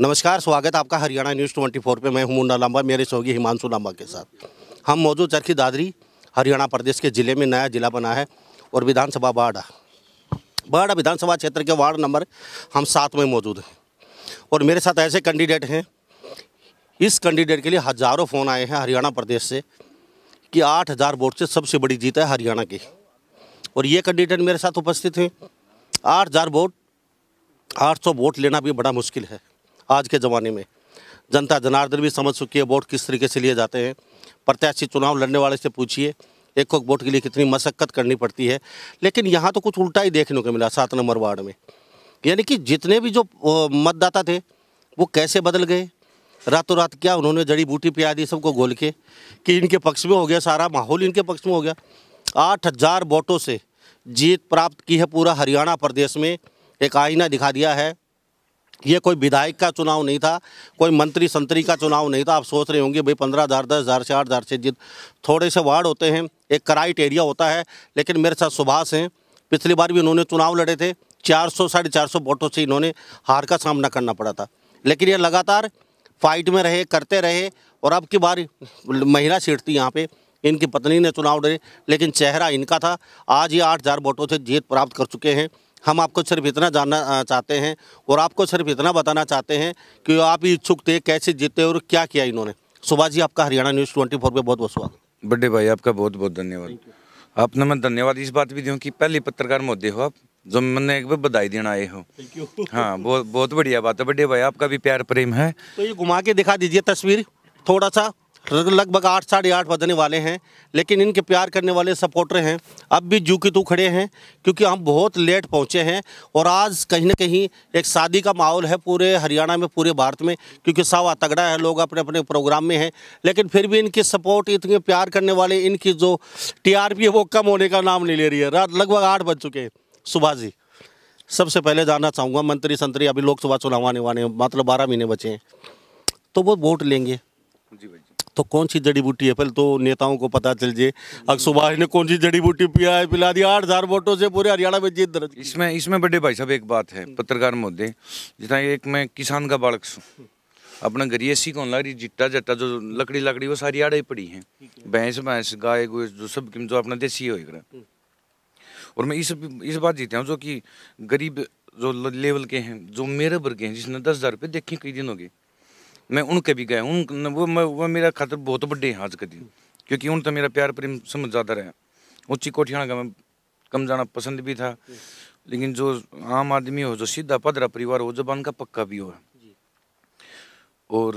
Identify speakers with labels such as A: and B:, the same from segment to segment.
A: नमस्कार स्वागत आपका हरियाणा न्यूज़ ट्वेंटी फोर पर मैं हूं मुन्ना लांबा मेरे सहयोगी हिमांशु लांबा के साथ हम मौजूद चरखी दादरी हरियाणा प्रदेश के ज़िले में नया ज़िला बना है और विधानसभा बाड़ा बाड़ा विधानसभा क्षेत्र के वार्ड नंबर हम सात में मौजूद हैं और मेरे साथ ऐसे कैंडिडेट हैं इस कैंडिडेट के लिए हज़ारों फ़ोन आए हैं हरियाणा प्रदेश से कि आठ हज़ार वोट से सबसे बड़ी जीत है हरियाणा की और ये कैंडिडेट मेरे साथ उपस्थित हैं आठ हज़ार वोट आठ सौ वोट लेना भी बड़ा मुश्किल है आज के ज़माने में जनता जनार्दन भी समझ चुकी है वोट किस तरीके से लिए जाते हैं प्रत्याशी चुनाव लड़ने वाले से पूछिए एक एक वोट के लिए कितनी मशक्क़त करनी पड़ती है लेकिन यहाँ तो कुछ उल्टा ही देखने को मिला सात नंबर वार्ड में यानी कि जितने भी जो मतदाता थे वो कैसे बदल गए रातों रात क्या उन्होंने जड़ी बूटी पिया दी सबको घोल के कि इनके पक्ष में हो गया सारा माहौल इनके पक्ष में हो गया आठ हज़ार वोटों से जीत प्राप्त की है पूरा हरियाणा प्रदेश में एक आईना दिखा दिया है ये कोई विधायक का चुनाव नहीं था कोई मंत्री संतरी का चुनाव नहीं था आप सोच रहे होंगे भाई पंद्रह हज़ार दस हज़ार से आठ हज़ार से जित थोड़े से वार्ड होते हैं एक कराइट एरिया होता है लेकिन मेरे साथ सुभाष हैं पिछली बार भी उन्होंने चुनाव लड़े थे चार सौ साढ़े चार सौ वोटों से इन्होंने हार का सामना करना पड़ा था लेकिन ये लगातार फाइट में रहे करते रहे और अब की बार महिला सीट थी यहाँ पर इनकी पत्नी ने चुनाव लड़े लेकिन चेहरा इनका था आज ये आठ हज़ार वोटों से जीत प्राप्त कर चुके हैं हम आपको सिर्फ इतना जानना चाहते हैं और आपको सिर्फ इतना बताना चाहते हैं कि आप इच्छुक थे कैसे जीते और क्या किया इन्होंने सुभाष जी आपका हरियाणा न्यूज़ ट्वेंटी फोर पर बहुत बहुत स्वागत
B: बड्डे भाई आपका बहुत बहुत धन्यवाद आपने मैं धन्यवाद इस बात भी दूँ कि पहले पत्रकार मोदी हो आप जो मैंने एक बार बधाई देना आए हो हाँ बहुत बहुत बढ़िया बात है बड्डे भाई आपका भी प्यार प्रेम है
A: तो ये घुमा के दिखा दीजिए तस्वीर थोड़ा सा लगभग आठ साढ़े आठ बजने वाले हैं लेकिन इनके प्यार करने वाले सपोर्टर हैं अब भी जू की तू खड़े हैं क्योंकि हम बहुत लेट पहुंचे हैं और आज कहीं ना कहीं एक शादी का माहौल है पूरे हरियाणा में पूरे भारत में क्योंकि सावा तगड़ा है लोग अपने अपने प्रोग्राम में हैं लेकिन फिर भी इनकी सपोर्ट इतने प्यार करने वाले इनकी जो टी है वो कम होने का नाम नहीं ले रही है रात लगभग आठ बज चुके हैं सुबह जी सबसे पहले जानना चाहूँगा मंत्री संतरी अभी लोकसभा चुनाव आने वाले हैं मतलब बारह महीने बचे हैं तो वो वोट लेंगे जी भाई तो कौन सी जड़ी बूटी है पहले तो
B: नेताओं को पता चल जाए अग सुभाष ने कौन सी जड़ी बूटी पिया है पिला दिया आठ हजार वोटों से पूरे हरियाणा में जीत दर्ज इसमें इसमें बड़े भाई साहब एक बात है पत्रकार मुद्दे जितना एक मैं किसान का बालक हूँ अपना गरिए सी ला रही जिट्टा जट्टा जो लकड़ी लकड़ी वो सारी आड़े पड़ी है भैंस भैंस गाय गोय जो सब जो अपना देसी होएगा और मैं इस इस बात जीता हूँ जो कि गरीब जो लेवल के हैं जो मेरे वर्ग के हैं जिसने दस हज़ार रुपये देखे कई दिन हो गए मैं उनके भी गया उन वो मैं वो मेरा खातर बहुत बड़े हैं आज कदी क्योंकि उन तो मेरा प्यार प्रेम समझ ज़्यादा रहा ऊँची कोठियाँ का मैं कम जाना पसंद भी था लेकिन जो आम आदमी हो जो सीधा पदरा परिवार हो जबान का पक्का भी हो और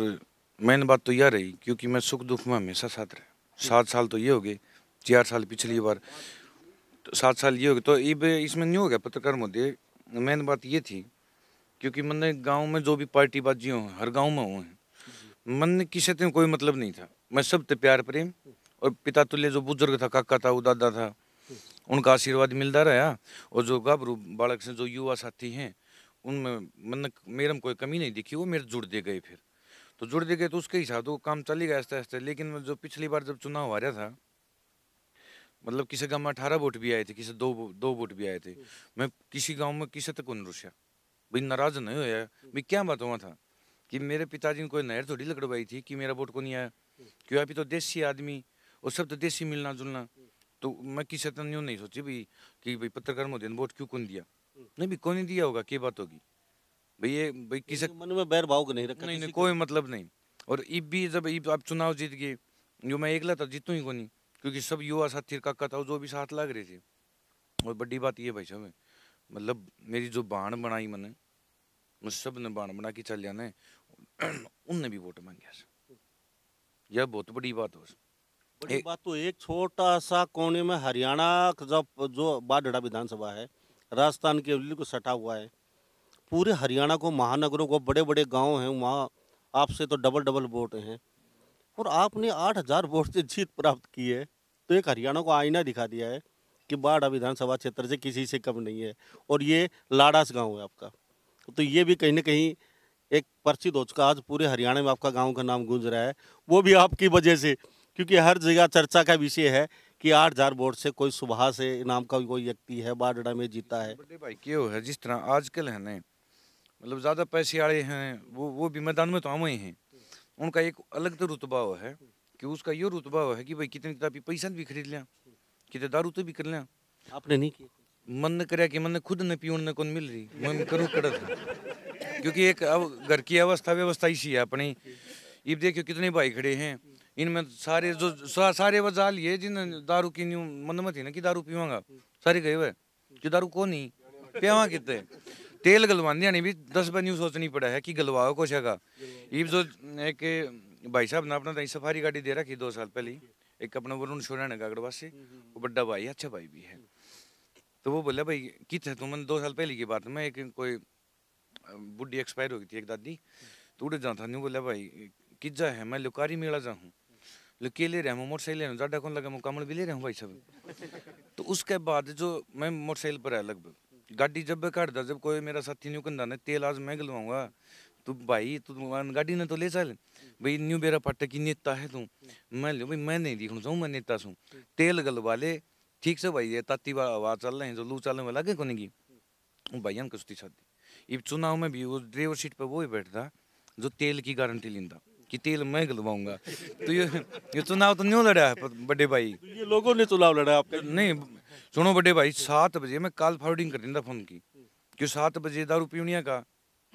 B: मेन बात तो यह रही क्योंकि मैं सुख दुख में हमेशा साथ रहा सात साल तो ये हो गए चार साल पिछली बार तो सात साल ये हो गए तो इब इसमें नहीं हो गया पत्रकार मुद्दे मेन बात ये थी क्योंकि मैंने गांव में जो भी बाजी हों हर गांव में हुए हैं मन की से कोई मतलब नहीं था मैं सब ते प्यार प्रेम और पिता तुल्य जो बुजुर्ग था काका था उदादा था उनका आशीर्वाद मिलता रहा और जो गाबरू बालक से जो युवा साथी हैं उनमें मन मेरे में कोई कमी नहीं दिखी वो मेरे जुड़ दे गए फिर तो जुड़ दे गए तो उसके हिसाब से वो काम ही गया आस्ते आस्ते लेकिन जो पिछली बार जब चुनाव आ रहा था मतलब किसी गाँव में अठारह वोट भी आए थे किसी दो दो वोट भी आए थे मैं किसी गाँव में किसी तक उन रुसा भाई नाराज नहीं हो भाई क्या बात हुआ था कि मेरे पिताजी ने कोई नहर थोड़ी लकड़वाई थी कि मेरा वोट को नहीं आया क्यों आप तो देसी आदमी और सब तो देसी मिलना जुलना तो मैं किसी तरह नहीं सोची भाई कि भाई पत्रकार मोदी ने वोट क्यों कौन दिया नहीं भाई कौन दिया होगा क्या बात होगी भाई ये भाई किसी तो मन में बैर भाव नहीं रखा नहीं कोई मतलब नहीं और इब भी जब इब आप चुनाव जीत गए जो मैं एकला था तो जीतू ही को नहीं क्योंकि सब युवा साथी काका था जो भी साथ लग रहे थे और बड़ी बात ये भाई साहब मतलब मेरी जो बाण बनाई मैंने उस सब ने बाण बना के चल जाना है उनने भी वोट मांगे यह बहुत बड़ी बात हो
A: बड़ी बात तो एक छोटा सा कोने में हरियाणा जब जो बाढ़ा विधानसभा है राजस्थान के को सटा हुआ है पूरे हरियाणा को महानगरों को बड़े बड़े गांव हैं वहाँ आपसे तो डबल डबल वोट हैं और आपने आठ हज़ार वोट से जीत प्राप्त की है तो एक हरियाणा को आईना दिखा दिया है कि बाढ़ा विधानसभा क्षेत्र से किसी से कम नहीं है और ये लाड़ास गाँव है आपका तो ये भी कहीं ना कहीं एक पर्ची दोच चुका आज पूरे हरियाणा में आपका गांव का नाम गूंज रहा है वो भी आपकी वजह से क्योंकि हर जगह चर्चा का विषय है कि आठ हजार वोट से कोई सुबह से इनाम का कोई व्यक्ति है बारडा में जीता
B: है बड़े भाई क्यों है जिस तरह आजकल है न मतलब ज़्यादा पैसे आए हैं वो वो भी मैदान में तो आम ही हैं उनका एक अलग तो रुतबा है कि उसका ये रुतबा है कि भाई कितने किताबी पैसा भी खरीद लिया कितने दारू तो भी कर लिया आपने नहीं किया मन ने कर मन ने खुद न पीने को मिल रही मन करूँ कड़क क्योंकि एक अब घर की अवस्था व्यवस्था इसी है अपनी इब देखियो कितने भाई खड़े हैं इनमें सारे जो सा, सारे वो जाल जिन दारू की न्यू मनमत है ना कि दारू पीवांगा सारे गए हुए कि दारू को नहीं पियावा कितने तेल गलवाने नहीं भी दस बार न्यू सोचनी पड़ा है कि गलवाओ कुछ है इब जो एक भाई साहब ने अपना सफारी गाड़ी दे रखी दो साल पहले एक अपना वरुण छोड़ा है कागड़वासी वो बड़ा भाई अच्छा भाई भी है तो वो बोला भाई कित है मैंने दो साल पहले की बात मैं एक कोई बुढ़ी एक्सपायर हो गई थी एक दादी तो उठे जा था बोले भाई किज्जा है मैं लुकारी मेला जाऊँ के ले रहा हूँ मोटरसाइकिल ले रहा हूँ जाडा कौन लगा मुकामल भी ले रहा हूँ भाई सब तो उसके बाद जो मैं मोटरसाइकिल पर आया लगभग गाड़ी जब मैं काटता जब कोई मेरा साथी न्यू कंधा ना तेल आज मैं गलवाऊंगा तो भाई तू गाड़ी ने तो ले चल भाई न्यू बेरा पट्टा की नेता है तू मैं लो भाई मैं नहीं दिखना चाहूँ मैं नेता सू तेल गलवा ले ठीक से भाई ये ताती हवा चल रहे हैं जो लू चल रहे हैं लगे को नहीं भाई हम कुश्ती छाती इब चुनाव में भी वो ड्राइवर सीट पर वो ही बैठता जो तेल की गारंटी लेता कि तेल मैं गलवाऊंगा तो ये ये चुनाव तो नहीं लड़ा है बड़े भाई तो ये लोगों ने चुनाव लड़ा आपका नहीं सुनो बड़े भाई सात बजे मैं कॉल फॉरवर्डिंग कर देता फोन की क्यों सात बजे दारू पीवनिया का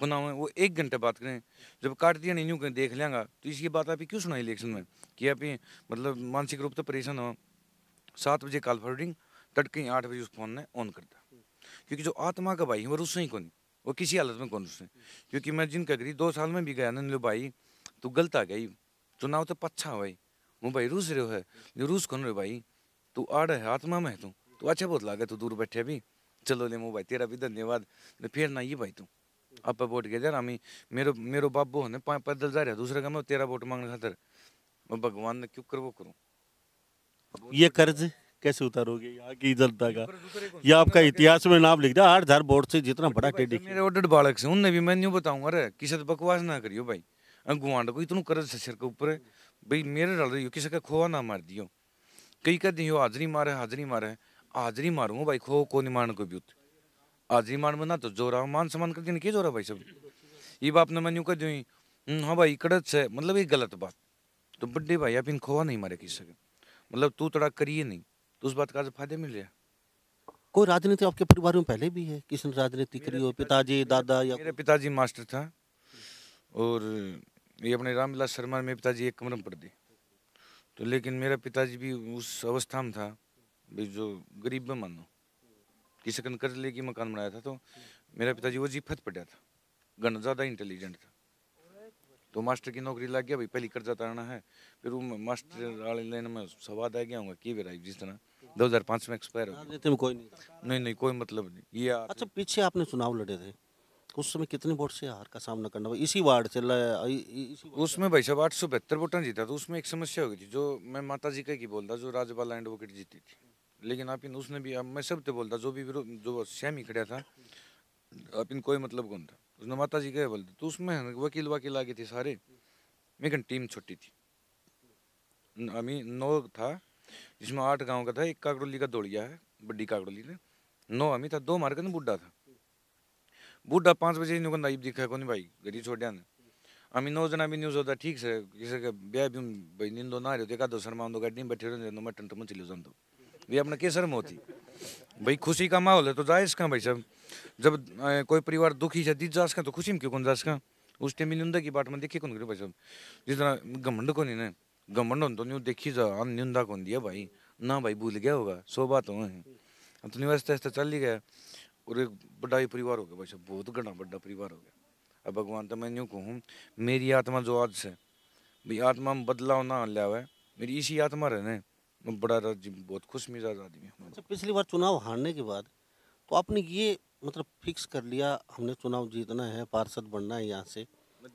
B: बना हुआ वो एक घंटे बात करें जब काट दिया नहीं यूँ कहीं देख लेंगा तो इसकी बात आप क्यों सुनाई इलेक्शन में कि आप मतलब मानसिक रूप से परेशान हो सात बजे कॉल फॉरवर्डिंग तड़के आठ बजे उस फोन ने ऑन कर दिया क्योंकि जो आत्मा का भाई है वो रुस्सा ही को नहीं वो किसी हालत में कौन उसने क्योंकि मैं जिनका गरी दो साल में भी गया ना नीलू भाई तू गलत आ गई चुनाव तो पच्छा भाई वो भाई रूस रहे हो है जो रूस कौन रहे भाई तू आड़ है आत्मा में है तू तू अच्छा बहुत लागे तू दूर बैठे अभी चलो ले मो भाई तेरा भी धन्यवाद फिर ना ये भाई तू आप वोट गया जा रामी मेरे मेरे बाबू है पैदल जा रहा दूसरे का मैं तेरा वोट मांगने खातर मैं भगवान ने क्यों कर करूँ
A: ये कर्ज कैसे उतारोगे यहाँ की जनता का ये आपका इतिहास में नाम
B: लिख दिया आठ हजार वोट
A: से जितना बड़ा टेडी तो
B: मेरे ऑर्डर बालक से उनने भी मैं यूँ बताऊंगा रे किसी बकवास ना करियो भाई गुआंड को इतनों कर्ज सिर के ऊपर भाई मेरे डाल रही हो किसी का खोआ ना मार दियो कई कहते हो हाजरी मारे हाजरी मारे हाजरी मारूंगा भाई खो को नहीं मारने को भी हाजरी मार में ना तो जोरा मान सम्मान कर दिन जोरा भाई सब ये बाप ने मैं यूँ कर दूँ हाँ भाई कड़त से मतलब ये गलत बात तो बड्डे भाई आप इन खोआ नहीं मारे किसी का मतलब तू तड़ाक करिए नहीं तो उस बात का फायदे मिल रहा
A: कोई राजनीति आपके परिवार में पहले भी है
B: किसने राजनीति करी हो पिताजी दादा या मेरे पिताजी मास्टर था और ये अपने रामविलास शर्मा मेरे पिताजी एक कमरम पर पढ़ दी तो लेकिन मेरा पिताजी भी उस अवस्था में था भाई जो गरीब में मानो किसी कन कर्ज लेके मकान बनाया था तो मेरा पिताजी वो जीफत पड़ा था गन ज़्यादा इंटेलिजेंट था तो मास्टर की नौकरी लग गया भाई पहली कर्जा तारना है फिर वो मास्टर वाले में स्वाद आ गया होगा की बेराई जिस तरह 2005 में एक्सपायर हो गया में कोई नहीं नहीं नहीं कोई मतलब नहीं
A: ये अच्छा पीछे आपने चुनाव लड़े थे उस समय कितने वोट से हार का सामना करना पड़ा इसी वार्ड से
B: उसमें भाई साहब आठ सौ बहत्तर वोटों जीता तो उसमें एक समस्या हो गई थी जो मैं माता जी का ही बोलता जो राजबाला एडवोकेट जीती थी लेकिन आप इन उसने भी मैं सब तो बोलता जो भी विरोध जो सहमी खड़ा था आप इन कोई मतलब कौन था उसने माता जी का बोलता तो उसमें वकील वकील आ गए थे सारे लेकिन टीम छोटी थी अभी नौ था जिसमें आठ गांव का था एक काकड़ोली का दौड़िया है बड्डी काकड़ोली ने नौ हमी था दो मार के बुढ़ा था बुढ़ा पाँच बजे इनको नाइब दिखा कौन भाई गरीब छोटिया ने हमी नौ जना भी न्यूज होता ठीक से किसी के ब्याह भी भाई नींदो ना रहे तो एका दो शर्मा दो गाड़ी में बैठे रहे नो मटन टमन तो चले जान दो ये अपना क्या शर्म होती भाई खुशी का माहौल है तो जाए इसका भाई साहब जब कोई परिवार दुखी है दीज जा तो खुशी में क्यों कौन जा उस टाइम नींदा की बाट में देखिए कौन करो भाई साहब जिस तरह घमंड को नहीं ना घमंड तो नहीं देखी जा निंदा कौन दिया भाई ना भाई भूल गया होगा सो बात हो है अब तो आस्ते चल ही गया और एक बड़ा ही परिवार हो गया भाई बहुत घना बड़ा परिवार हो गया अब भगवान तो मैं यूँ कहूँ मेरी आत्मा जो आज से भाई आत्मा में बदलाव ना लिया हुआ है मेरी इसी आत्मा रहने मैं बड़ा बहुत खुश मिजाज आदमी हूँ अच्छा पिछली बार चुनाव हारने के बाद तो आपने
A: ये मतलब फिक्स कर लिया हमने चुनाव जीतना है पार्षद बनना है यहाँ से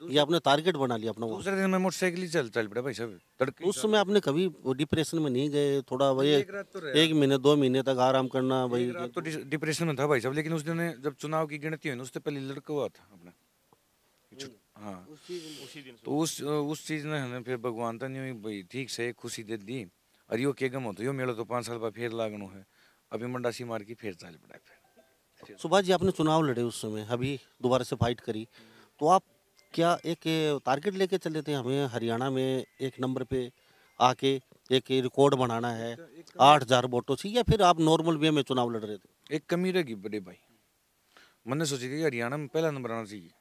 A: ये आपने टारगेट बना लिया अपना दूसरे दिन मैं मोटरसाइकिल ही चल चल पड़ा भाई साहब उस समय आपने कभी डिप्रेशन में नहीं गए थोड़ा भाई एक, तो एक महीने दो महीने तक आराम करना भाई तो
B: डिप्रेशन में था भाई साहब लेकिन उस दिन जब चुनाव की गिनती हुई उससे पहले लड़का हुआ था अपना हम्म। हाँ तो उस उस चीज़ ने हमें फिर भगवान तो नहीं भाई ठीक से खुशी दे दी अरे यो के गम हो तो यो मेला तो पाँच साल बाद फिर लागू है अभी मंडासी मार के फिर चल पड़ा फिर
A: सुभाष जी आपने चुनाव लड़े उस समय अभी दोबारा से फाइट करी तो आप क्या एक टारगेट लेके चले थे हमें हरियाणा में एक नंबर पे आके एक रिकॉर्ड
B: बनाना है अच्छा, आठ हज़ार वोटों से या फिर आप नॉर्मल वे में चुनाव लड़ रहे थे एक कमी रहेगी बड़े भाई मैंने सोची थी हरियाणा में पहला नंबर आना चाहिए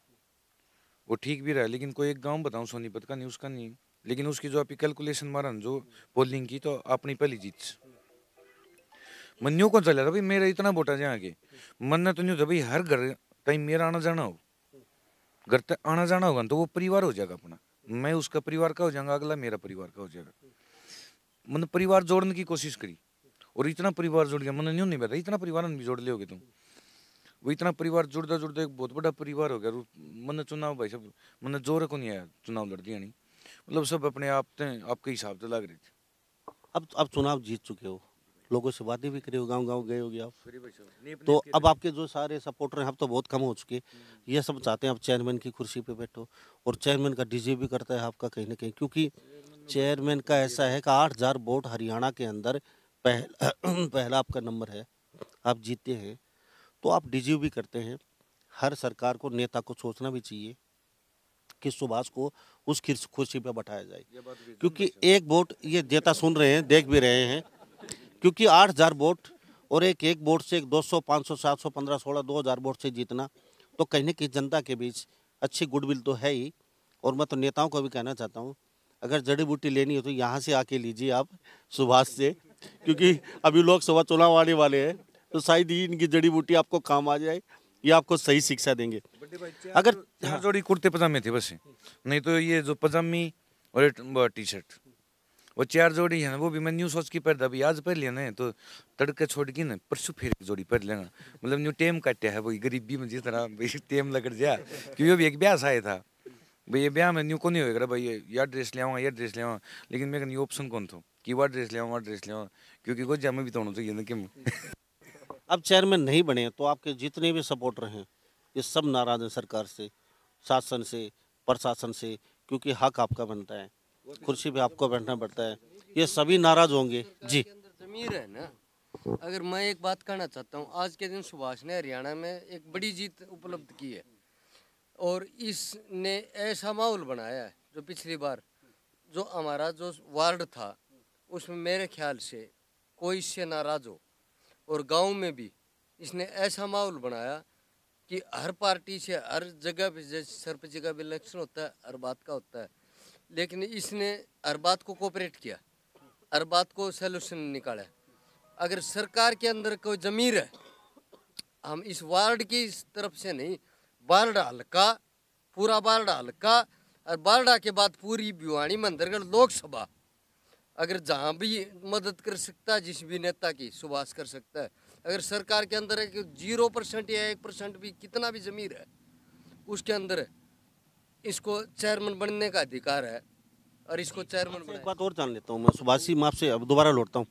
B: वो ठीक भी रहा है लेकिन कोई एक गांव बताऊं सोनीपत का नहीं उसका नहीं लेकिन उसकी जो आपकी कैलकुलेशन मारा जो पोलिंग की तो अपनी पहली जीत कौन को चला था भाई मेरा इतना वोटा जाए आगे मन ने तो नहीं होता भाई हर घर टाइम मेरा आना जाना हो घर तक आना जाना होगा तो वो परिवार हो जाएगा अपना मैं उसका परिवार का हो जाऊंगा अगला मेरा परिवार का हो जाएगा मतलब परिवार जोड़ने की कोशिश करी और इतना परिवार जुड़ गया मन नहीं नहीं पता इतना परिवार भी जोड़ लियोगे तुम वो इतना परिवार जुड़ता जुड़ता एक बहुत बड़ा परिवार हो गया मन चुनाव भाई सब मन जोर को नहीं आया चुनाव लड़ दिया नहीं मतलब सब अपने आप आपके हिसाब से लग रहे थे अब
A: अब चुनाव जीत चुके हो लोगों से वादे भी करे हो गाँव गाँव गए हो गया तो अब आपके जो सारे सपोर्टर हैं अब तो बहुत कम हो चुके हम्म। ये सब चाहते हैं आप चेयरमैन की कुर्सी पर बैठो और चेयरमैन का डीजे भी करता है आपका कहीं ना कहीं क्योंकि चेयरमैन का ऐसा है कि आठ हज़ार वोट हरियाणा के अंदर पहला पहला आपका नंबर है आप जीते हैं तो आप डी भी करते हैं हर सरकार को नेता को सोचना भी चाहिए कि सुभाष को उस खुर्सी पर बैठाया जाए क्योंकि एक वोट ये नेता सुन रहे हैं देख भी रहे हैं क्योंकि आठ हज़ार वोट और एक एक वोट से एक दो सौ पाँच सौ सात सौ पंद्रह सोलह दो हज़ार वोट से जीतना तो कहीं ना कहीं जनता के बीच अच्छी गुडविल तो है ही और मैं तो नेताओं को भी कहना चाहता हूँ अगर जड़ी बूटी लेनी हो तो यहाँ से आके लीजिए आप सुभाष से क्योंकि अभी लोकसभा चुनाव आने वाले हैं तो शायद ही इनकी जड़ी बूटी आपको काम
B: आ जाए ये आपको सही शिक्षा देंगे अगर जोड़ी कुर्ते पजामे थे बस नहीं तो ये जो पजामी और टी शर्ट वो चार जोड़ी है ना वो भी मैं न्यू सोच की पहनता अभी आज पहन लिया ना तो तड़के छोड़ के ना परसों फिर एक जोड़ी पहन लेना मतलब न्यू टेम काटे है वही गरीबी में जिस तरह भाई टेम लग जाए क्योंकि वो भी एक ब्याह आया था भाई ये ब्याह में न्यू को नहीं होगा भाई ये ड्रेस ले आऊँगा या ड्रेस ले आऊँ लेकिन मेरे न्यू ऑप्शन कौन था कि वह ड्रेस ले आऊँ ड्रेस ले आऊँ क्योंकि कुछ जमे भी तो होना चाहिए ना कि अब चेयरमैन नहीं बने तो आपके
A: जितने भी सपोर्टर हैं ये सब नाराज हैं सरकार से शासन से प्रशासन से क्योंकि हक आपका बनता है कुर्सी पे आपको बैठना पड़ता है ये सभी नाराज होंगे जी जमीर है ना
C: अगर मैं एक बात कहना चाहता हूँ आज के दिन सुभाष ने हरियाणा में एक बड़ी जीत उपलब्ध की है और इसने ऐसा माहौल बनाया है जो पिछली बार जो हमारा जो वार्ड था उसमें मेरे ख्याल से कोई इससे नाराज हो और गांव में भी इसने ऐसा माहौल बनाया कि हर पार्टी से हर जगह पे जैसे सर भी जगह इलेक्शन होता है हर बात का होता है लेकिन इसने अरबात को कोऑपरेट किया अरबात को सोल्यूशन निकाला अगर सरकार के अंदर कोई ज़मीर है हम इस वार्ड की इस तरफ से नहीं बारडा हल्का पूरा बारडा हल्का और बारडा के बाद पूरी भिवानी मंदरगढ़ लोकसभा अगर जहाँ भी मदद कर सकता है जिस भी नेता की सुभाष कर सकता है अगर सरकार के अंदर है कि जीरो परसेंट या एक परसेंट भी कितना भी ज़मीर है उसके अंदर है इसको चेयरमैन बनने का अधिकार है और इसको चेयरमैन अच्छा, एक
A: बात और जान लेता हूँ मैं सुभाषी माफ से अब दोबारा लौटता हूँ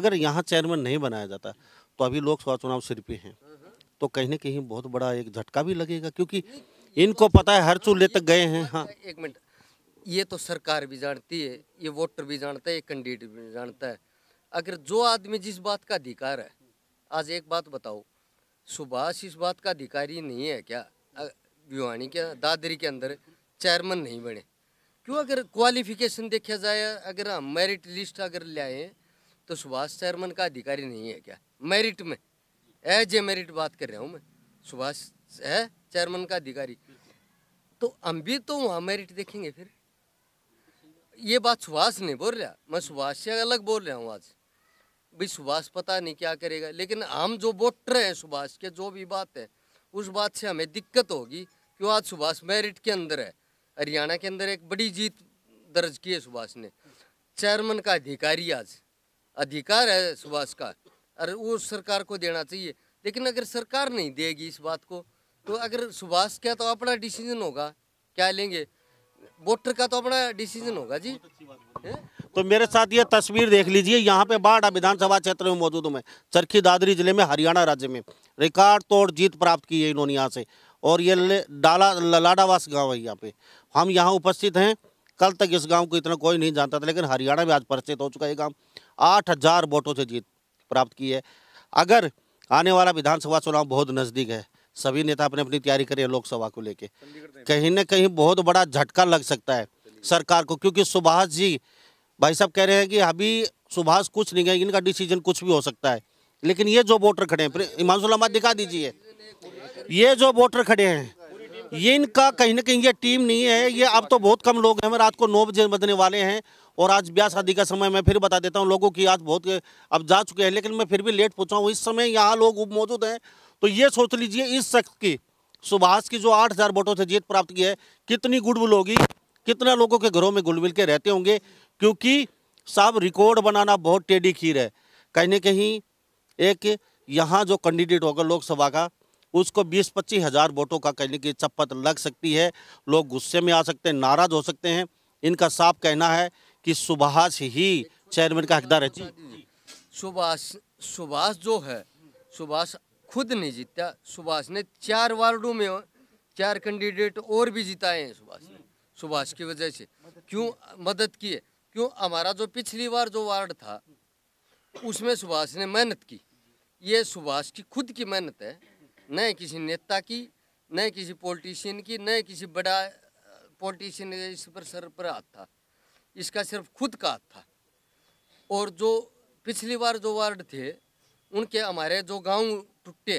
A: अगर यहाँ चेयरमैन नहीं बनाया जाता तो अभी लोकसभा चुनाव सिर पे हैं तो कहीं ना कहीं बहुत बड़ा एक झटका भी लगेगा क्योंकि इनको पता है हर चूल्हे तक गए हैं हाँ
C: एक मिनट ये तो सरकार भी जानती है ये वोटर भी जानता है ये कैंडिडेट भी जानता है अगर जो आदमी जिस बात का अधिकार है आज एक बात बताओ सुभाष इस बात का अधिकारी नहीं है क्या भिवानी के दादरी के अंदर चेयरमैन नहीं बने क्यों अगर क्वालिफिकेशन देखा जाए अगर हम मेरिट लिस्ट अगर ले आए तो सुभाष चेयरमैन का अधिकारी नहीं है क्या मेरिट में एज ए मेरिट बात कर रहा हूँ मैं सुभाष है चेयरमैन का अधिकारी तो हम भी तो वहाँ मेरिट देखेंगे फिर ये बात सुभाष नहीं बोल रहा मैं सुभाष से अलग बोल रहा हूँ आज भाई सुभाष पता नहीं क्या करेगा लेकिन हम जो वोटर हैं सुभाष के जो भी बात है उस बात से हमें दिक्कत होगी क्यों आज सुभाष मेरिट के अंदर है हरियाणा के अंदर एक बड़ी जीत दर्ज की है सुभाष ने चेयरमैन का अधिकारी आज अधिकार है सुभाष का और वो सरकार को देना चाहिए लेकिन अगर सरकार नहीं देगी इस बात को तो अगर सुभाष क्या तो अपना डिसीजन होगा क्या लेंगे वोटर का तो अपना डिसीजन होगा जी
A: तो मेरे साथ ये तस्वीर देख लीजिए यहाँ पे बाढ़ विधानसभा क्षेत्र में मौजूद हूँ मैं चरखी दादरी जिले में हरियाणा राज्य में रिकॉर्ड तोड़ जीत प्राप्त की है इन्होंने यहाँ से और ये डाला लाडावास गांव है यहाँ पे हम यहाँ उपस्थित हैं कल तक इस गांव को इतना कोई नहीं जानता था लेकिन हरियाणा में आज परिचित हो चुका है गाँव आठ हज़ार वोटों से जीत प्राप्त की है अगर आने वाला विधानसभा चुनाव बहुत नज़दीक है सभी नेता अपने अपनी तैयारी करिए लोकसभा को लेके कहीं ना कहीं बहुत बड़ा झटका लग सकता है सरकार को क्योंकि सुभाष जी भाई साहब कह रहे हैं कि अभी सुभाष कुछ नहीं गए इनका डिसीजन कुछ भी हो सकता है लेकिन ये जो वोटर खड़े हैं ईमानसुल अहमद दिखा दीजिए ये जो वोटर खड़े हैं ये इनका कहीं ना कहीं ये टीम नहीं है ये अब तो बहुत कम लोग हैं रात को नौ बजे बजने वाले हैं और आज ब्याह शादी का समय मैं फिर बता देता हूँ लोगों की आज बहुत अब जा चुके हैं लेकिन मैं फिर भी लेट पहुँचा हूँ इस समय यहाँ लोग मौजूद हैं तो ये सोच लीजिए इस शख्स की सुभाष की जो आठ हज़ार वोटों से जीत प्राप्त की है कितनी गुडविल होगी कितना लोगों के घरों में गुलविल के रहते होंगे क्योंकि साहब रिकॉर्ड बनाना बहुत टेढ़ी खीर है कहीं ना कहीं एक यहाँ जो कैंडिडेट होगा लोकसभा का उसको बीस पच्चीस हज़ार वोटों का कहने की चप्पत लग सकती है लोग गुस्से में आ सकते हैं नाराज़ हो सकते हैं इनका साफ कहना है कि सुभाष ही चेयरमैन का हकदार है
C: सुभाष सुभाष जो है सुभाष खुद नहीं जीता सुभाष ने चार वार्डों में चार कैंडिडेट और भी जिताए हैं सुभाष ने सुभाष की वजह से क्यों मदद की है क्यों हमारा जो पिछली बार जो वार्ड था उसमें सुभाष ने मेहनत की ये सुभाष की खुद की मेहनत है न किसी नेता की न किसी पॉलिटिशियन की न किसी बड़ा पॉलिटिशियन इस पर सर पर हाथ था इसका सिर्फ खुद का हाथ था और जो पिछली बार जो वार्ड थे उनके हमारे जो गांव टूटे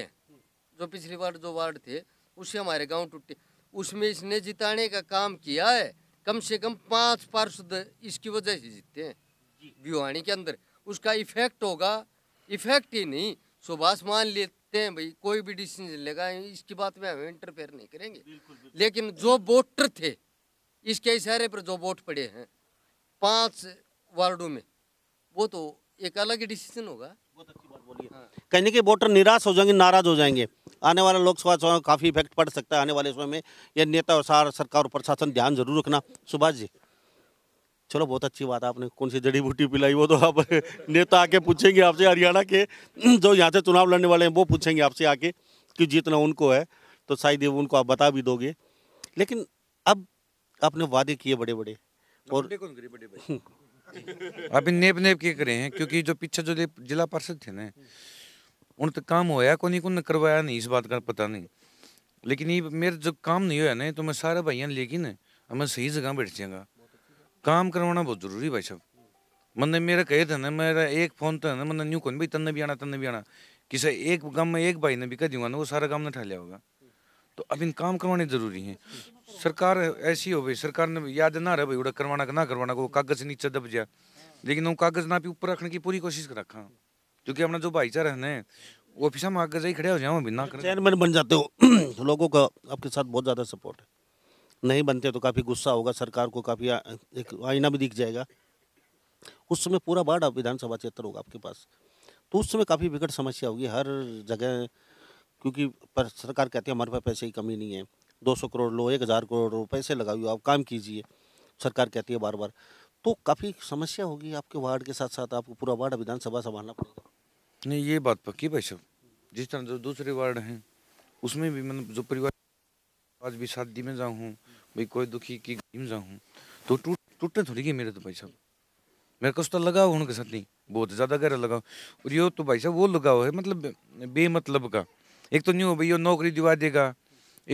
C: जो पिछली बार जो वार्ड थे उससे हमारे गांव टूटे उसमें इसने जिताने का काम किया है कम से कम पाँच पार्षद इसकी वजह से जीतते हैं भिवानी के अंदर उसका इफेक्ट होगा इफेक्ट ही नहीं सुभाष मान लेते सकते हैं भाई कोई भी डिसीजन लेगा इसकी बात में हम इंटरफेयर नहीं करेंगे बिल्कुल, बिल्कुल। लेकिन जो वोटर थे इसके इशारे पर जो वोट पड़े हैं पांच वार्डो में वो तो एक अलग ही डिसीजन होगा
A: हाँ। कहने के वोटर निराश हो जाएंगे नाराज हो जाएंगे आने वाला लोकसभा चुनाव काफ़ी इफेक्ट पड़ सकता है आने वाले समय में यह नेता और सरकार और प्रशासन ध्यान जरूर रखना सुभाष जी चलो बहुत अच्छी बात है आपने कौन सी जड़ी बूटी पिलाई वो तो आप नेता आके पूछेंगे आपसे हरियाणा के जो यहाँ से चुनाव लड़ने वाले हैं वो पूछेंगे आपसे आके कि जीतना उनको है तो शायद उनको आप बता भी दोगे लेकिन अब आपने
B: वादे किए बड़े बड़े और अभी नेप नेप के करे हैं क्योंकि जो पीछे जो जिला पार्षद थे ना उन तक तो काम होया को नहीं कुछ करवाया नहीं इस बात का पता नहीं लेकिन ये मेरे जो काम नहीं होया ना तो मैं सारे भाइयों लेकिन मैं सही जगह बैठ जाएगा काम करवाना बहुत जरूरी भाई साहब मैंने मेरा कहे थे ना मेरा एक फोन तो है ना मैंने न्यू कौन भाई तन्ने भी आना तन्ने भी आना किसी एक गाँव में एक भाई ने भी कह दिया ना वो सारा काम ना ठह लिया होगा तो अब इन काम करवाने जरूरी है सरकार ऐसी हो भाई सरकार ने याद ना रहे भाई उड़ा करवाना का ना करवाना को कागज नीचे दब जाए लेकिन वो कागज ना भी ऊपर रखने की पूरी कोशिश कर रखा क्योंकि अपना जो भाईचारा है ना ऑफिसा में आगे खड़े हो जाए बिना चैनमैन
A: बन जाते हो लोगों का आपके साथ बहुत ज़्यादा सपोर्ट है नहीं बनते तो काफ़ी गुस्सा होगा सरकार को काफ़ी एक आईना भी दिख जाएगा उस समय पूरा बाढ़ विधानसभा क्षेत्र होगा आपके पास तो उस समय काफ़ी विकट समस्या होगी हर जगह क्योंकि पर सरकार कहती है हमारे पास पैसे की कमी नहीं है 200 करोड़ लो एक हज़ार करोड़ लो पैसे हुए आप काम कीजिए सरकार कहती है बार बार तो काफ़ी समस्या होगी आपके वार्ड के साथ साथ आपको पूरा वार्ड
B: विधानसभा संभालना पड़ेगा नहीं ये बात पक्की भाई साहब जिस तरह जो दूसरे वार्ड हैं उसमें भी मतलब जो परिवार आज भी शादी में जाऊँ भाई कोई दुखी की में जाऊँ तो टूट टूटने थोड़ी की मेरे तो भाई साहब मेरे को तो लगाव उनके साथ नहीं बहुत ज़्यादा गहरा लगाव और यो तो भाई साहब वो लगाव है मतलब बेमतलब का एक तो नहीं हो भाई यो नौकरी दिवा देगा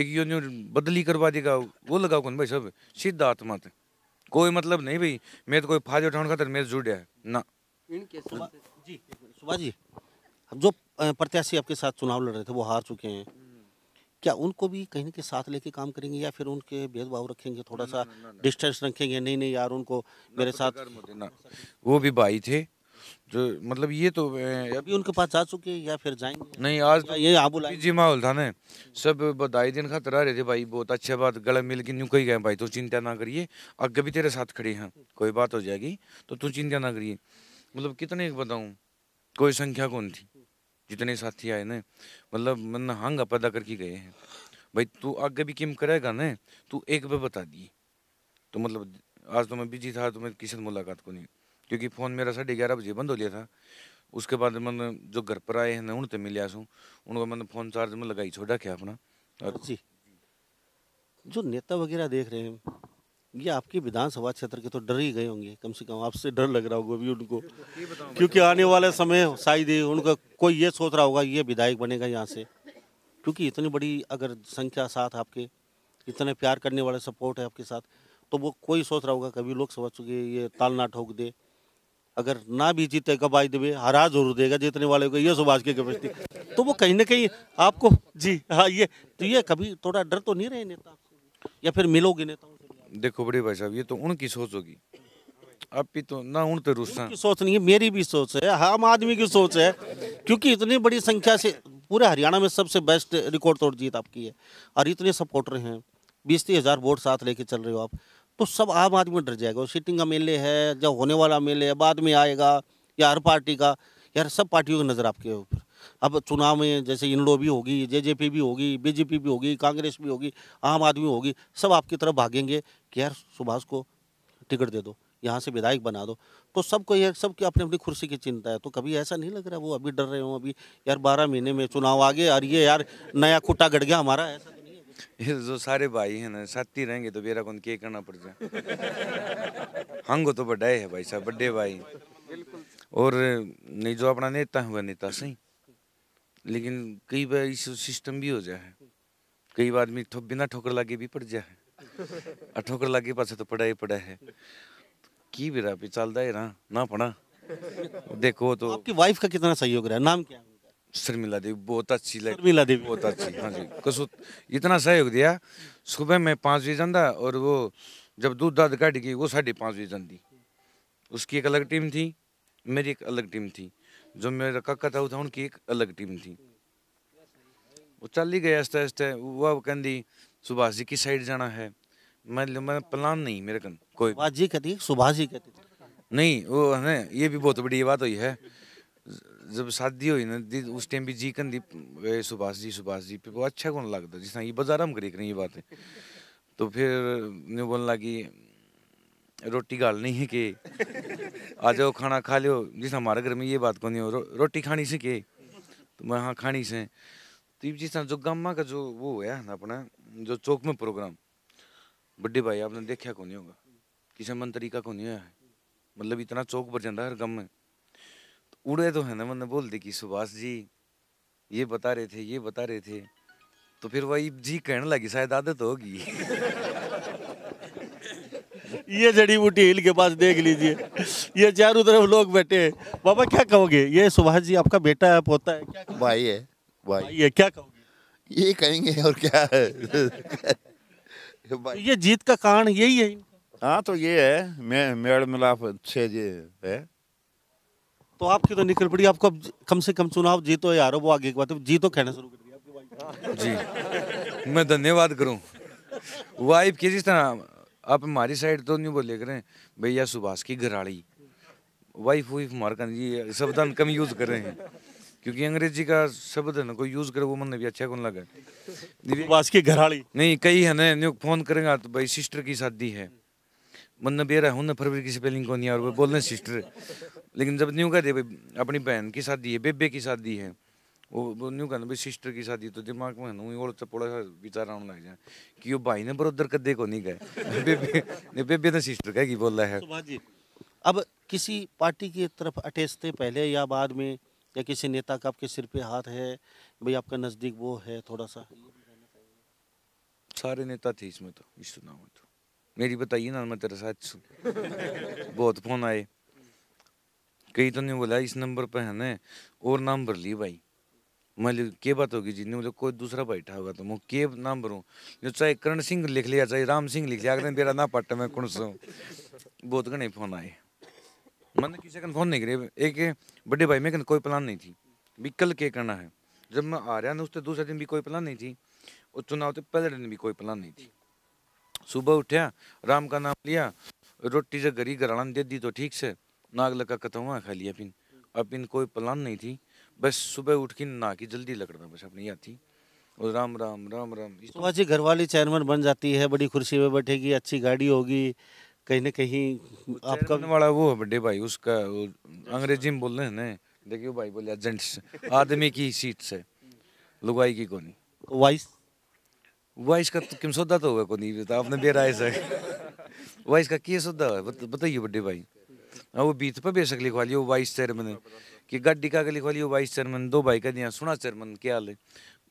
B: एक यो न्यू बदली करवा देगा वो लगाओ कौन भाई साहब सीधा आत्मा थे कोई मतलब नहीं भाई मैं तो कोई फायदे उठाने खातर मेरे जुड़ है ना जी
A: सुबह जी
B: जो प्रत्याशी आपके साथ चुनाव लड़ रहे थे वो हार चुके हैं
A: क्या उनको भी कहीं ना कहीं साथ लेके काम करेंगे या फिर उनके भेदभाव रखेंगे थोड़ा सा डिस्टेंस रखेंगे नहीं नहीं यार उनको तो मेरे साथ वो भी भाई थे जो मतलब ये तो अभी उनके पास जा चुके या फिर जाएंगे
B: नहीं आज तो ये आबू जी माहौल था ना सब बधाई दिन खातर आ रहे थे भाई बहुत अच्छे बात गले मिल के न्यू कही गए भाई तो चिंता ना करिए आगे भी तेरे साथ खड़े हैं कोई बात हो जाएगी तो तू चिंता ना करिए मतलब कितने बताऊँ कोई संख्या कौन थी जितने साथी आए ना मतलब मन हंगा पैदा करके गए हैं भाई तू आगे भी किम करेगा ना तू एक बार बता दी तो मतलब आज तो मैं बिजी था तो मैं किसी से मुलाकात को नहीं क्योंकि फ़ोन मेरा साढ़े ग्यारह बजे बंद हो गया था उसके बाद मैंने जो घर पर आए हैं ना उनते मिले आसूँ उनको मैंने फ़ोन चार्ज में लगाई छोड़ा क्या अपना जी जो नेता वगैरह देख रहे हैं
A: ये आपके विधानसभा क्षेत्र के तो डर ही गए होंगे कम से कम आपसे डर लग रहा होगा अभी उनको क्योंकि आने वाले समय शायद ही उनका कोई ये सोच रहा होगा ये विधायक बनेगा यहाँ से क्योंकि इतनी बड़ी अगर संख्या साथ आपके इतने प्यार करने वाले सपोर्ट है आपके साथ तो वो कोई सोच रहा होगा कभी लोग समझ चुके ये तालना ठोक दे अगर ना भी जीते गवाई देवे हरा जरूर देगा जीतने वाले को ये सुभाष की कैपेसिटी तो वो कहीं ना कहीं आपको जी हाँ ये तो ये कभी थोड़ा डर तो नहीं रहे नेता या फिर मिलोगे नेताओं देखो बड़े भाई साहब ये तो उनकी सोच होगी अब भी तो ना उन तो रुस्सा सोच नहीं है मेरी भी सोच है हम आदमी की सोच है क्योंकि इतनी बड़ी संख्या से पूरे हरियाणा में सबसे बेस्ट रिकॉर्ड तोड़ जीत आपकी है और इतने सपोर्टर हैं बीस तीस हज़ार वोट साथ लेके चल रहे हो आप तो सब आम आदमी डर जाएगा सिटिंग एम है जब होने वाला एम है बाद में आएगा या हर पार्टी का यार सब पार्टियों की नज़र आपके ऊपर अब चुनाव में जैसे इनडो भी होगी जेजेपी भी होगी बीजेपी भी होगी कांग्रेस भी होगी आम आदमी होगी सब आपकी तरफ भागेंगे कि यार सुभाष को टिकट दे दो यहाँ से विधायक बना दो तो सबको यह सब की अपनी अपनी कुर्सी की चिंता है तो कभी ऐसा नहीं लग रहा वो अभी डर रहे हो अभी यार बारह महीने में चुनाव आ गए और ये यार नया
B: खुट्टा गड़ गया हमारा ऐसा तो ये जो सारे भाई हैं ना साथ ही रहेंगे तो बेरा कौन के करना पड़ जाए हंगो तो बड़ा है भाई साहब बड़े भाई और नहीं जो अपना नेता है वह नेता सही लेकिन कई बार इस सिस्टम भी हो जाए कई बार आदमी तो बिना ठोकर लागे भी पड़ जाए और ठोकर लागे पास तो पड़ा ही पड़ा है की बेरा पे चलता है ना ना पढ़ा देखो तो आपकी वाइफ का कितना सहयोग रहा नाम क्या शर्मिला देवी बहुत अच्छी लगी शर्मिला देवी बहुत अच्छी हाँ जी कसो इतना सहयोग दिया सुबह में पाँच बजे जाना और वो जब दूध दाद काट गई वो साढ़े पाँच बजे जाती उसकी एक अलग टीम थी मेरी एक अलग टीम थी जो मेरा काका था था उनकी एक अलग टीम थी वो चल ही गए आस्ते आस्ते वह कहती सुभाष जी की साइड जाना है मैं मैं प्लान नहीं मेरे कन कोई बात जी कहती सुभाष जी कहती नहीं वो है ये भी बहुत बड़ी बात हुई है जब शादी हुई ना उस टाइम भी जी कहती सुभाष जी सुभाष जी पे वो अच्छा कौन लगता जिस तरह ये बाजार में करी करें ये बात है तो फिर बोलना लगी रोटी गालनी है के आ जाओ खाना खा लियो जिस हमारे घर में ये बात को नहीं हो रो, रोटी खानी से के तो मैं हाँ खानी से तो जिस जो गामा का जो वो है ना अपना जो चौक में प्रोग्राम बड्डे भाई आपने देखा कौन नहीं होगा किसी मन तरीका कौन नहीं है मतलब इतना चौक पर जाना हर गम में तो उड़े तो है ना मैंने मतलब बोल दे कि सुभाष जी ये बता रहे थे ये बता रहे थे तो फिर वही जी कहने लगी शायद आदत होगी
A: ये जड़ी बूटी हिल के पास देख लीजिए ये चारों तरफ लोग बैठे हैं बाबा क्या कहोगे ये सुभाष जी आपका बेटा है पोता है क्या भाई है भाई ये क्या कहोगे ये कहेंगे और क्या है ये जीत का कारण यही है हाँ तो ये है मैं मेड़ मिलाप अच्छे जी है तो आपकी तो निकल पड़ी आपको कम से कम चुनाव जीतो यार वो आगे की बात जीतो कहना शुरू कर दिया
B: जी मैं धन्यवाद करूँ वाइफ किसी तरह आप हमारी साइड तो नहीं बोले करें भैया सुभाष की घराड़ी वाइफ वाइफ मार कर ये शब्दान कम यूज़ कर रहे हैं क्योंकि अंग्रेजी का शब्द है ना कोई यूज़ करे वो मन भी अच्छा कौन लगा सुभाष की घराड़ी नहीं कई है ना फोन करेगा तो भाई सिस्टर की शादी है मन बेरा हूं फरवरी की स्पेलिंग को नहीं और बोल रहे सिस्टर लेकिन जब न्यू कह दे अपनी बहन की शादी है बेबे की शादी है ਉਹ ਉਹਨੂੰ ਕਹਿੰਦਾ ਵੀ ਸਿਸਟਰ ਕੀ ਸਾਦੀ ਤੋਂ ਦਿਮਾਗ ਮੈਂ ਨੂੰ ਉਹ ਤੇ ਪੋੜਾ विचार आने लग जाए कि वो भाई ने ਬਰਦਰ ਕਦੇ ਕੋ ਨਹੀਂ ਗਏ ਬੇਬੇ ਨੇ ਬੇਬੇ ने सिस्टर कह की रहा है अब किसी पार्टी की तरफ अटैचते पहले
A: या बाद में या किसी नेता का आपके सिर पे हाथ है भाई आपका नज़दीक वो है थोड़ा सा
B: सारे नेता थे इसमें तो इस चुनाव में तो मेरी बताइए ना मैं तेरा साथ बहुत फोन आए कई तो नहीं बोला इस नंबर पर है ना और नाम भर लिए भाई मैले बात होगी जी जिंदगी मतलब कोई दूसरा बैठा होगा तो मैं के नाम भरूँ जो चाहे करण सिंह लिख लिया चाहे राम सिंह लिख लिया अगर मेरा नाम पट्ट मैं कौन सो बहुत घने फोन आए मैंने किसी का फोन नहीं करे एक बड़े भाई में कोई प्लान नहीं थी भी कल के करना है जब मैं आ रहा ना उस दूसरे दिन भी कोई प्लान नहीं थी और चुनाव तो पहले दिन भी कोई प्लान नहीं थी सुबह उठा राम का नाम लिया रोटी से गरी गराना दे दी तो ठीक से नागल का कतवा तो खा लिया पिन अब पिन कोई प्लान नहीं थी बस सुबह उठ के ना कि जल्दी लकड़ना बस अपनी आती और राम राम राम राम
A: सुबह जी घर वाली चेयरमैन बन जाती है बड़ी कुर्सी में बैठेगी अच्छी गाड़ी होगी
B: कहीं ना कहीं आपका वाला वो बड़े भाई उसका अंग्रेजी में बोल रहे हैं देखियो भाई बोले एजेंट्स आदमी की सीट से लुगाई की कोनी वाइस वाइस का तो किम सौदा तो होगा बता तो आपने बेरा ऐसा वाइस का किए सौदा है बताइए बड़े भाई हाँ, वो बीत पर बेसक लिखवा लियो वाइस चेयरमैन कि गाड़ी का गली खोली चेयरमैन दो भाई का दिया सुना चेयरमैन क्या हाल है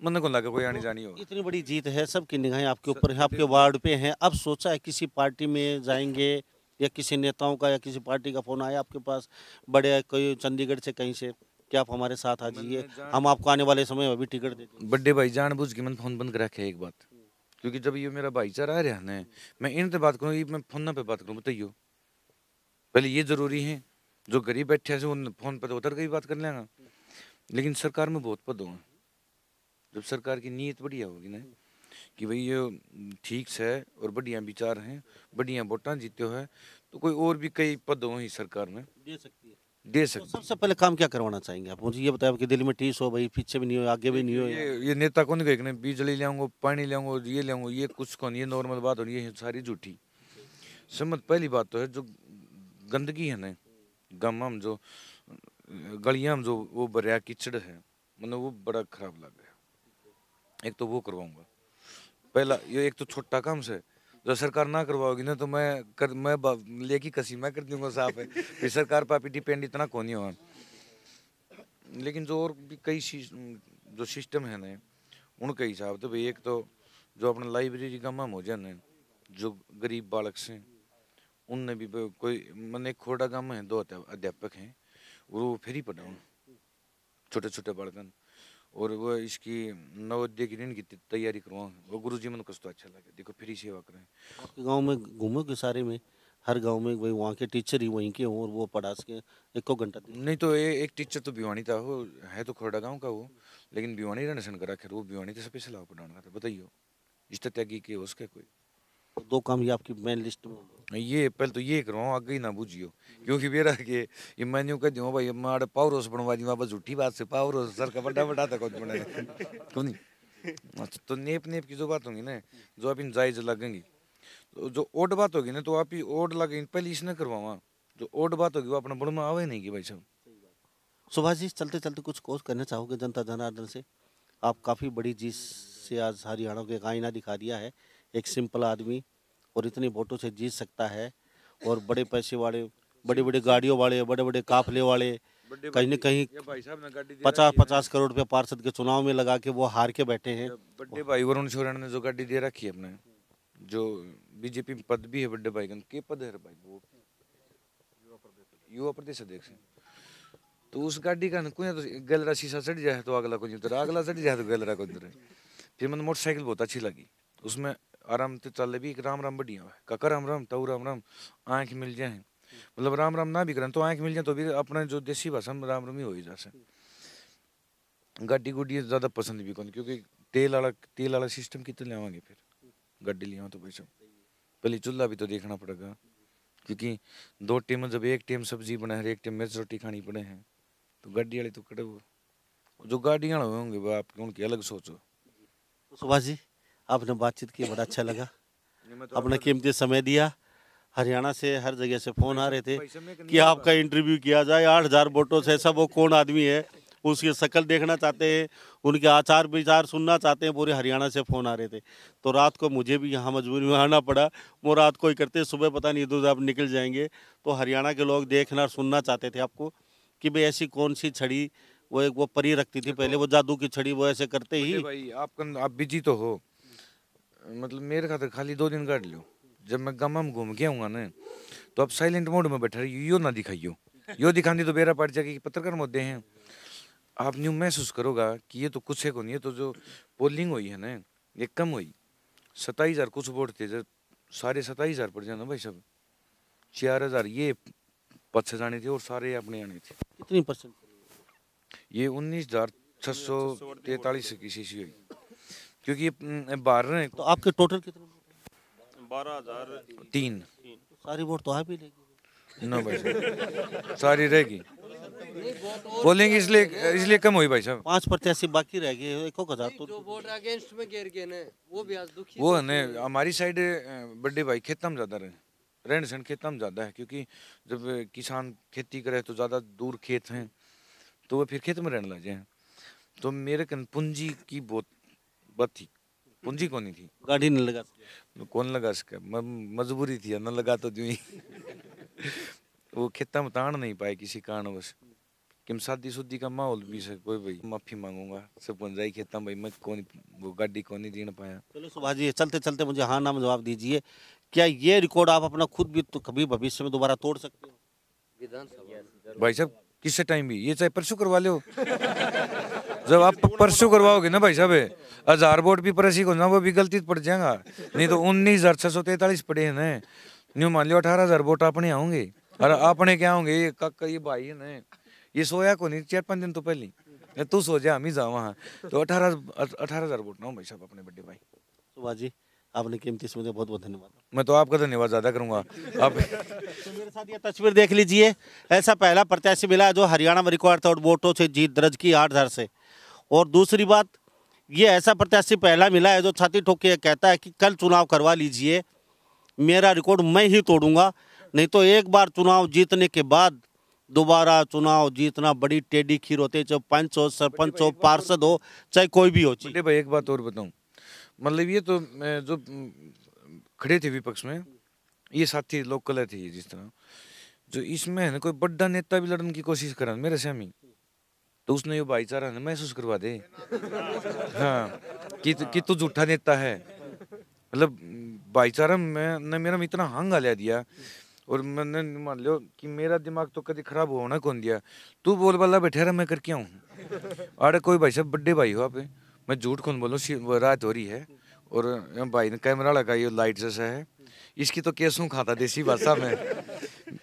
B: मन को लगा कोई आनी जानी हो इतनी बड़ी जीत है सबकी निगाहें आपके ऊपर है आपके वार्ड पे हैं अब सोचा है किसी पार्टी में
A: जाएंगे या किसी नेताओं का या किसी पार्टी का फोन आया आपके पास बड़े कोई चंडीगढ़
B: से कहीं से क्या आप हमारे साथ आ जाइए हम आपको आने वाले समय में भी टिकट दे बड्डे भाई जान बुझ के मैंने फोन बंद कर रखे एक बात क्योंकि जब ये मेरा भाईचारा आ रहा है मैं इन बात करूँ मैं फोन पे बात करूँ बताइयो पहले ये जरूरी है जो गरीब बैठे हैं उन फोन पर उतर गई बात कर लेना लेकिन सरकार में बहुत पद होंगे जब सरकार की नीयत बढ़िया होगी ना कि भाई ये ठीक से और बढ़िया विचार हैं बढ़िया वोटा जीते हुए तो कोई और भी कई पद हो ही सरकार में दे सकती है दे सकते तो सबसे पहले काम क्या करवाना चाहेंगे आप मुझे ये बताया कि दिल्ली में टीस हो भाई पीछे भी नहीं हो आगे भी नहीं हो ये, ये नेता कौन गए कि बिजली लियाऊंगा पानी लियाऊंगा ये लियाऊंगा ये कुछ कौन ये नॉर्मल बात और ये सारी झूठी अच्छा। समझ पहली बात तो है जो गंदगी है ना गमम जो गलिया में जो वो बरिया कीचड़ है मतलब वो बड़ा खराब लग गया एक तो वो करवाऊंगा पहला ये एक तो छोटा काम से जो सरकार ना करवाओगी ना तो मैं कर मैं लेकी कसी मैं कर दूंगा साफ है फिर सरकार पापी डिपेंड इतना कौन ही हो लेकिन जो और भी कई जो सिस्टम है ना उनके हिसाब तो भाई एक तो जो अपना लाइब्रेरी का मम हो जाए जो गरीब बालक से उनने भी कोई मैंने खोड़ा गांव में दो अध्यापक हैं वो फिर ही पढ़ाऊँ छोटे छोटे बालकन और वो इसकी नवोदय की ऋण की तैयारी करवाऊँ वो गुरु जी मन कुछ तो अच्छा लगे देखो फिर ही सेवा करें
A: आपके गाँव में घूमो के सारे
B: में हर गांव में वही वहाँ के टीचर ही वहीं के हों और वो पढ़ा सके एक को घंटा नहीं तो ए, एक टीचर तो भिवानी था वो है तो खोरडा गाँव का वो लेकिन भिवानी सन करा खेर वो भिवानी तो सबसे लाओ पढ़ाना था बताइयो इस त्यागी के हो सके कोई तो दो काम ही आपकी मेन लिस्ट में ये पहले तो ये करो आगे ही ना बुझियो क्योंकि मेरा के ये मैंने कह दियो भाई मारे पावर हाउस बनवा दी वापस झूठी बात से पावर हाउस सर का बड़ा बड़ा तक बने बनाया नहीं अच्छा तो नेप नेप की जो बात होगी ना जो आप इन जायज लगेंगी तो जो ओड बात होगी ना तो आप ही ओड लगे पहले इसने करवावा जो ओड बात होगी वो अपना में आवे नहीं कि भाई साहब
A: सुभाष जी चलते चलते कुछ कोर्स करना चाहोगे जनता जनार्दन से आप काफ़ी बड़ी जीत से आज हरियाणा के गायना दिखा दिया है एक सिंपल आदमी और इतने वोटों से जीत सकता है और बड़े पैसे वाले बड़ी बड़ी गाड़ियों वाले बड़े बड़े काफले वाले कहीं न कहीं पचास पचास करोड़ रुपये पार्षद के चुनाव में लगा के वो हार के बैठे हैं
B: बड़े भाई वरुण सोरेन ने जो गाड़ी दे रखी है अपने जो बीजेपी पद भी है बड़े भाई के पद है भाई वो युवा प्रदेश अध्यक्ष तो उस गाड़ी का कोई तो गलरा शीशा चढ़ जाए तो अगला कुछ उतरा अगला चढ़ जाए तो गलरा को उतरे फिर मतलब मोटरसाइकिल बहुत अच्छी लगी उसमें आराम तो चल भी एक राम राम बढ़िया है ककर राम राम तऊ राम राम आँख मिल जाए मतलब राम राम ना भी करें तो आँख मिल जाए तो भी अपना जो देसी भाषा में राम राम ही हो ही जाए गाड़ी गुड्डी ज़्यादा पसंद भी कौन क्योंकि तेल वाला तेल वाला सिस्टम कितने लियावांगे फिर गाड़ी लिया तो पैसा पहले चूल्हा भी तो देखना पड़ेगा क्योंकि दो टीम जब एक टीम सब्जी बना है एक टीम मिर्च रोटी खानी पड़े हैं तो गाड़ी वाले तो कटे जो गाड़ियाँ होंगे वो आपकी उनकी अलग सोचो
A: सुभाष जी आपने बातचीत की बड़ा अच्छा लगा अपना तो कीमती समय दिया हरियाणा से हर जगह से फ़ोन आ रहे थे कि आपका इंटरव्यू किया जाए आठ हज़ार वोटों से सब वो कौन आदमी है उसकी शक्ल देखना चाहते हैं उनके आचार विचार सुनना चाहते हैं पूरे हरियाणा से फ़ोन आ रहे थे तो रात को मुझे भी यहाँ मजबूरी में आना पड़ा वो रात को ही करते सुबह पता नहीं इधर आप निकल जाएंगे तो हरियाणा के लोग देखना और सुनना चाहते थे आपको कि भाई ऐसी कौन
B: सी छड़ी वो एक वो परी रखती थी पहले वो जादू की छड़ी वो ऐसे करते ही भाई आप बिजी तो हो मतलब मेरे खाते खाली दो दिन काट लियो जब मैं गम हम घूम के आऊँगा ना तो आप साइलेंट मोड में बैठा रही यो ना दिखाइयो यो दिखाने तो बेरा पड़ जाएगी पत्रकार मुद्दे हैं आप न्यू महसूस करोगा कि ये तो कुछ है को नहीं है तो जो पोलिंग हुई है ना ये कम हुई सताईस हज़ार कुछ वोट थे जब सारे सताईस हज़ार पड़ जाना भाई सब चार हज़ार ये पक्ष जाने थे और सारे अपने आने थे कितनी परसेंट ये उन्नीस हज़ार छः सौ तैतालीस की शीशी हुई क्योंकि ये बारह तो आपके टोटल कितने बारह हजार तीन
A: सारी वोट तो आप ही लेगी
B: ना भाई सारी रहेगी बोलेंगे इसलिए इसलिए कम हुई भाई साहब पांच प्रत्याशी बाकी रह गए एक हजार तो जो
C: वोट अगेंस्ट में गिर गए ने वो भी आज दुखी वो ने हमारी
B: साइड बड़े भाई खेतम ज्यादा रहे रहन सहन खेतम ज्यादा है क्योंकि जब किसान खेती करे तो ज्यादा दूर खेत हैं तो वो फिर खेत में रहने लग जाए तो मेरे कन पूंजी की बहुत बत थी पूंजी कोनी थी गाड़ी न लगा कौन लगा सके मजबूरी थी न लगा तो जू वो खेता में ताण नहीं पाए किसी कारणवश किम शादी शुद्धी का माहौल भी से कोई भाई माफी मांगूंगा सब जाई खेता भाई मैं कौन वो गाड़ी कौन नहीं देना पाया
A: चलो सुभाष जी चलते चलते मुझे हाँ नाम जवाब दीजिए क्या ये रिकॉर्ड आप अपना खुद
B: भी तो कभी भविष्य में दोबारा तोड़ सकते हो विधानसभा भाई साहब किससे टाइम भी ये चाहे परसों करवा लो जब आप परसों करवाओगे ना भाई साहब हजार वोट भी परसी को ना वो भी गलती पड़ जाएगा नहीं तो उन्नीस हजार छह सौ तैतालीस पड़े हैं ना न्यू मान लो अठारह हजार वोट अपने आओगे और अपने क्या होंगे ये कक ये भाई है ना ये सोया को नहीं चार पाँच दिन तो पहले तू सो जा हम ही जाओ वहाँ तो अठारह अठारह हजार वोट ना हो भाई साहब अपने बड्डे भाई सुबह तो जी आपने कीमती समझे बहुत बहुत धन्यवाद मैं तो आपका धन्यवाद ज़्यादा करूंगा आप तो
A: मेरे साथ ये तस्वीर देख लीजिए ऐसा पहला प्रत्याशी मिला जो हरियाणा में रिकॉर्ड था और वोटों से जीत दर्ज की आठ हज़ार से और दूसरी बात ये ऐसा प्रत्याशी पहला मिला है जो छाती ठोक के कहता है कि कल चुनाव करवा लीजिए मेरा रिकॉर्ड मैं ही तोड़ूंगा नहीं तो एक बार चुनाव जीतने के बाद दोबारा चुनाव जीतना बड़ी टेढ़ी खीर होती है चाहे पंच हो सरपंच हो पार्षद हो चाहे कोई भी हो
B: चाहिए भाई एक बात और बताऊं मतलब ये तो जो खड़े थे विपक्ष में ये साथी लोकल थे जिस तरह जो इसमें है ना कोई बड़ा नेता भी लड़ने की कोशिश करा मेरे सहमी तो उसने ये भाईचारा ना महसूस करवा दे हाँ कि कि तू झूठा नेता है मतलब भाईचारा मैं ने मेरा में इतना हंग आ दिया और मैंने मान लो कि मेरा दिमाग तो कभी खराब होना कौन दिया तू बोल वाला बैठे रहा मैं करके आऊँ अरे कोई भाई साहब बड्डे भाई हो आप मैं झूठ कौन बोलूँ रात हो रही है और भाई ने कैमरा लगाई और लाइट जैसा है इसकी तो केसों खाता देसी भाषा में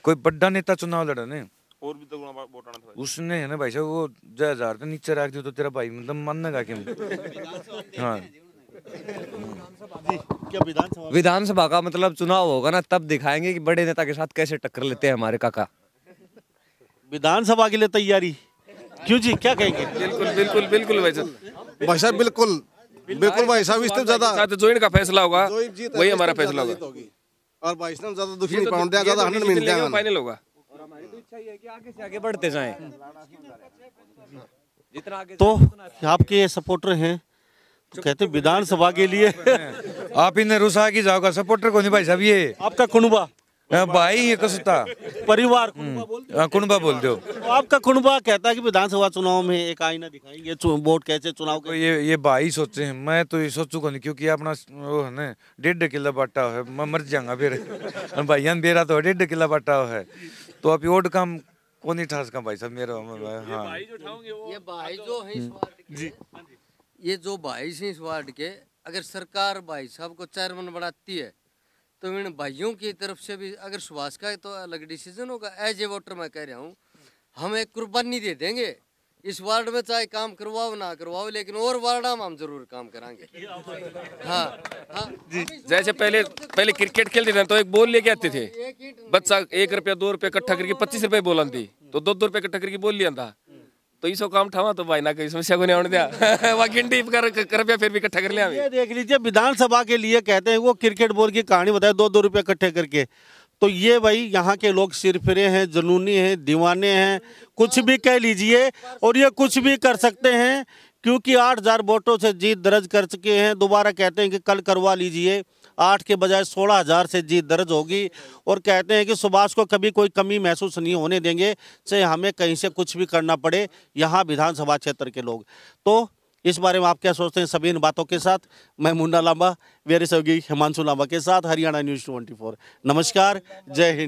B: कोई बड़ा नेता चुनाव लड़ा ने और भी तो वोट आना था उसने है ना भाई साहब वो जय हजार तो नीचे रख दियो तो तेरा भाई मतलब मन ना गा के हाँ विधानसभा विधानसभा का मतलब चुनाव होगा ना तब दिखाएंगे कि
A: बड़े नेता के साथ कैसे टक्कर लेते हैं हमारे काका विधानसभा के लिए तैयारी क्यों जी क्या कहेंगे बिल्कुल बिल्कुल बिल्कुल भाई साहब भाई साहब बिल्कुल बिल्कुल भाई साहब इससे ज्यादा ज्वाइन का फैसला होगा वही हमारा फैसला होगा और
B: भाई साहब ज्यादा दुखी नहीं तो पाउंड तो ज्यादा तो हंड्रेड मिलते हैं फाइनल होगा चाहिए कि आगे से आगे बढ़ते जाएं जितना आगे तो
A: अच्छा। आपके ये सपोर्टर हैं तो कहते विधानसभा
B: के लिए आप इन्हें रुसा की जाओगे सपोर्टर को नहीं भाई साहब ये आपका कुनबा भाई ये कसुता परिवार कुनबा हम्म। हाँ, बोल दो तो आपका कुनबा कहता है कि विधानसभा चुनाव में एक आईना दिखाएंगे वोट कैसे चुनाव तो ये ये भाई सोचते हैं मैं तो ये सोचू को नहीं क्योंकि अपना वो है ना डेढ़ किला बाटा है मैं मर जाऊंगा फिर भाई बेरा तो डेढ़ किला बाटा है तो अभी वोट काम कौन ही ठास का भाई साहब मेरा मतलब हाँ
C: ये भाई तो- जो है इस
B: वार्ड के हाँ
C: ये जो भाई से इस वार्ड के अगर सरकार भाई साहब को चेयरमैन बढ़ाती है तो इन भाइयों की तरफ से भी अगर सुभाष का तो अलग डिसीजन होगा एज ए वोटर मैं कह रहा हूँ हम एक कुर्बानी दे देंगे इस वार्ड में चाहे काम करवाओ ना करवाओ लेकिन और वार्ड में हम जरूर काम करेंगे
A: हाँ हाँ जैसे पहले पहले क्रिकेट खेलते थे तो एक बॉल लेके आते थे बच्चा एक रुपया दो रुपया इकट्ठा करके पच्चीस रुपए बोल आती तो दो दो रुपये इकट्ठा करके बोल लिया था तो इसको काम ठावा तो भाई ना कोई समस्या को नहीं आने दिया वह कर रुपया फिर भी इकट्ठा कर लिया देख लीजिए विधानसभा के लिए कहते हैं वो क्रिकेट बोल की कहानी बताए दो दो रुपया इकट्ठे करके तो ये भाई यहाँ के लोग सिरफिरे हैं जुनूनी हैं दीवाने हैं कुछ भी कह लीजिए और ये कुछ भी कर सकते हैं क्योंकि आठ हज़ार वोटों से जीत दर्ज कर चुके हैं दोबारा कहते हैं कि कल करवा लीजिए आठ के बजाय सोलह हज़ार से जीत दर्ज होगी और कहते हैं कि सुभाष को कभी कोई कमी महसूस नहीं होने देंगे चाहे हमें कहीं से कुछ भी करना पड़े यहाँ विधानसभा क्षेत्र के लोग तो इस बारे में आप क्या सोचते हैं सभी इन बातों के साथ मैं मुन्ना लांबा मेरे सहयोगी हिमांशु लांबा के साथ हरियाणा न्यूज़ ट्वेंटी नमस्कार जय हिंद